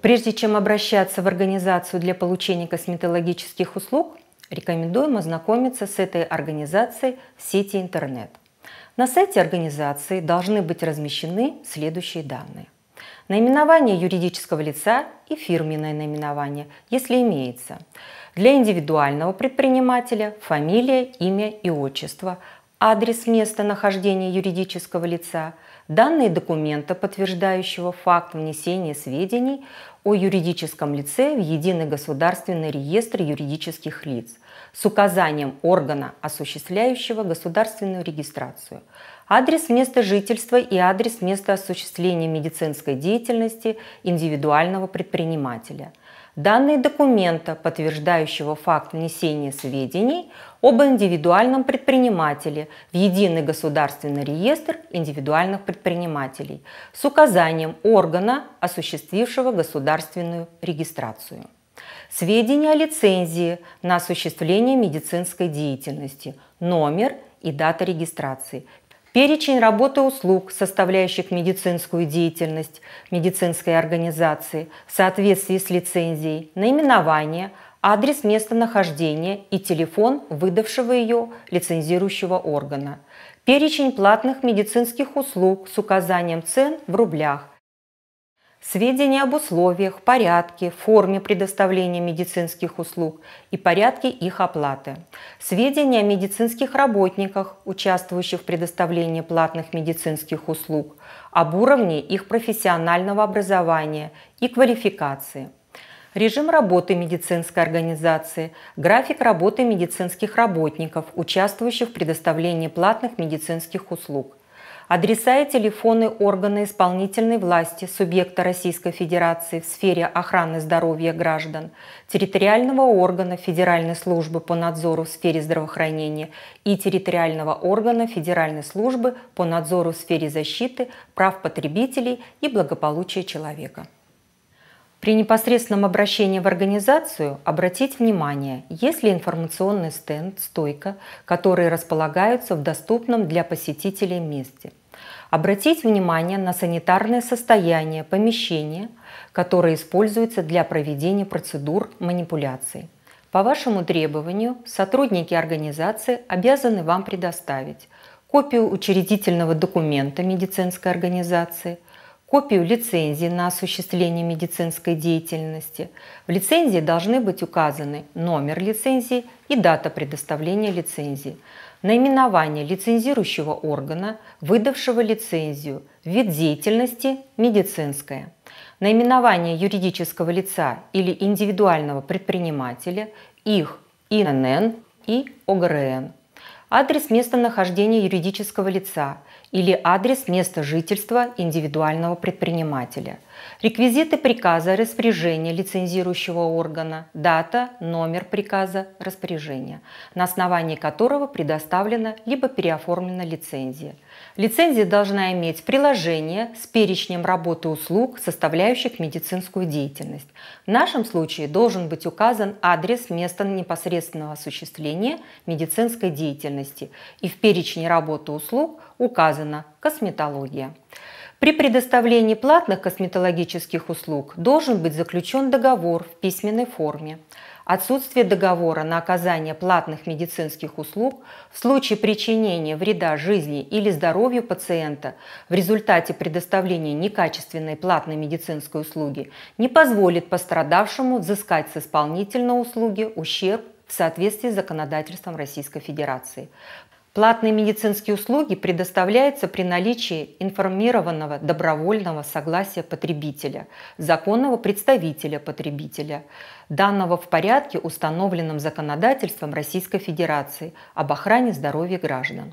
Прежде чем обращаться в организацию для получения косметологических услуг, рекомендуем ознакомиться с этой организацией в сети интернет. На сайте организации должны быть размещены следующие данные. Наименование юридического лица и фирменное наименование, если имеется. Для индивидуального предпринимателя – фамилия, имя и отчество – адрес места нахождения юридического лица, данные документа, подтверждающего факт внесения сведений о юридическом лице в Единый государственный реестр юридических лиц с указанием органа, осуществляющего государственную регистрацию, адрес места жительства и адрес места осуществления медицинской деятельности индивидуального предпринимателя – данные документа, подтверждающего факт внесения сведений об индивидуальном предпринимателе в Единый государственный реестр индивидуальных предпринимателей с указанием органа, осуществившего государственную регистрацию. Сведения о лицензии на осуществление медицинской деятельности, номер и дата регистрации, перечень работы услуг, составляющих медицинскую деятельность медицинской организации в соответствии с лицензией, наименование, адрес местонахождения и телефон выдавшего ее лицензирующего органа, перечень платных медицинских услуг с указанием цен в рублях сведения об условиях, порядке, форме предоставления медицинских услуг и порядке их оплаты, сведения о медицинских работниках, участвующих в предоставлении платных медицинских услуг, об уровне их профессионального образования и квалификации, режим работы медицинской организации, график работы медицинских работников, участвующих в предоставлении платных медицинских услуг, адреса и телефоны органа исполнительной власти субъекта Российской Федерации в сфере охраны здоровья граждан, территориального органа Федеральной службы по надзору в сфере здравоохранения и территориального органа Федеральной службы по надзору в сфере защиты прав потребителей и благополучия человека. При непосредственном обращении в организацию обратить внимание, есть ли информационный стенд, стойка, которые располагаются в доступном для посетителей месте. Обратить внимание на санитарное состояние помещения, которое используется для проведения процедур манипуляций. По вашему требованию сотрудники организации обязаны вам предоставить копию учредительного документа медицинской организации – копию лицензии на осуществление медицинской деятельности. В лицензии должны быть указаны номер лицензии и дата предоставления лицензии, наименование лицензирующего органа, выдавшего лицензию, вид деятельности – медицинская, наименование юридического лица или индивидуального предпринимателя, их ИНН и ОГРН – адрес местонахождения юридического лица или адрес места жительства индивидуального предпринимателя – Реквизиты приказа, распоряжения лицензирующего органа, дата, номер приказа, распоряжения, на основании которого предоставлена либо переоформлена лицензия. Лицензия должна иметь приложение с перечнем работы услуг, составляющих медицинскую деятельность. В нашем случае должен быть указан адрес места непосредственного осуществления медицинской деятельности и в перечне работы услуг указана косметология. При предоставлении платных косметологических услуг должен быть заключен договор в письменной форме. Отсутствие договора на оказание платных медицинских услуг в случае причинения вреда жизни или здоровью пациента в результате предоставления некачественной платной медицинской услуги не позволит пострадавшему взыскать с исполнительной услуги ущерб в соответствии с законодательством Российской Федерации. Платные медицинские услуги предоставляются при наличии информированного добровольного согласия потребителя, законного представителя потребителя, данного в порядке, установленном законодательством Российской Федерации об охране здоровья граждан.